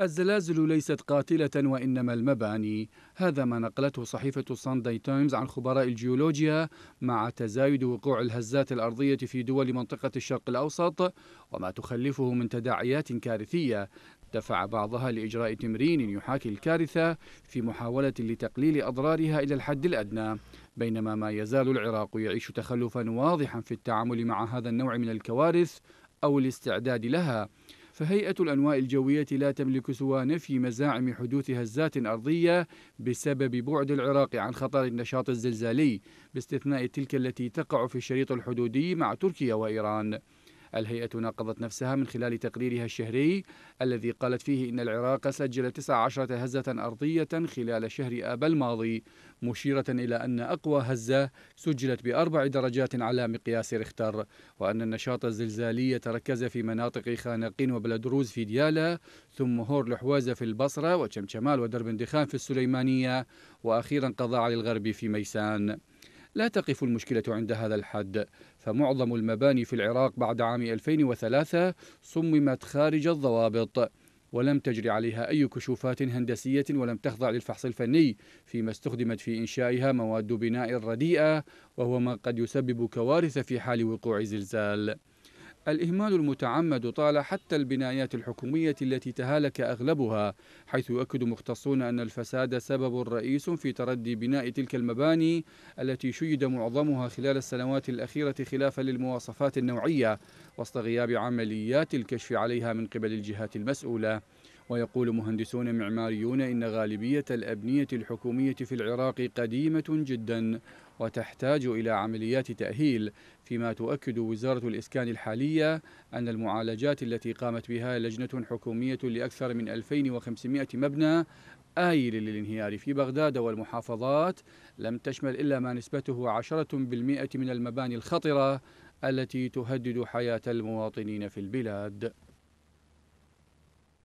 الزلازل ليست قاتلة وإنما المباني هذا ما نقلته صحيفة سانداي تايمز عن خبراء الجيولوجيا مع تزايد وقوع الهزات الأرضية في دول منطقة الشرق الأوسط وما تخلفه من تداعيات كارثية دفع بعضها لإجراء تمرين يحاكي الكارثة في محاولة لتقليل أضرارها إلى الحد الأدنى بينما ما يزال العراق يعيش تخلفا واضحا في التعامل مع هذا النوع من الكوارث أو الاستعداد لها فهيئة الأنواء الجوية لا تملك سوى نفي مزاعم حدوث هزات أرضية بسبب بعد العراق عن خطر النشاط الزلزالي باستثناء تلك التي تقع في الشريط الحدودي مع تركيا وإيران الهيئة ناقضت نفسها من خلال تقريرها الشهري الذي قالت فيه إن العراق سجل 19 هزة أرضية خلال شهر آب الماضي مشيرة إلى أن أقوى هزة سجلت بأربع درجات على مقياس ريختر وأن النشاط الزلزالي تركز في مناطق خانقين وبلدروز في ديالا ثم هور لحوازة في البصرة وشمشمال ودرب اندخام في السليمانية وأخيرا قضاء علي الغرب في ميسان لا تقف المشكلة عند هذا الحد فمعظم المباني في العراق بعد عام 2003 صممت خارج الضوابط ولم تجري عليها أي كشوفات هندسية ولم تخضع للفحص الفني فيما استخدمت في إنشائها مواد بناء رديئة وهو ما قد يسبب كوارث في حال وقوع زلزال الإهمال المتعمد طال حتى البنايات الحكومية التي تهالك أغلبها حيث يؤكد مختصون أن الفساد سبب رئيس في تردي بناء تلك المباني التي شيد معظمها خلال السنوات الأخيرة خلافا للمواصفات النوعية وسط غياب عمليات الكشف عليها من قبل الجهات المسؤولة ويقول مهندسون معماريون إن غالبية الأبنية الحكومية في العراق قديمة جدا وتحتاج إلى عمليات تأهيل فيما تؤكد وزارة الإسكان الحالية أن المعالجات التي قامت بها لجنة حكومية لأكثر من 2500 مبنى آيل للانهيار في بغداد والمحافظات لم تشمل إلا ما نسبته 10% من المباني الخطرة التي تهدد حياة المواطنين في البلاد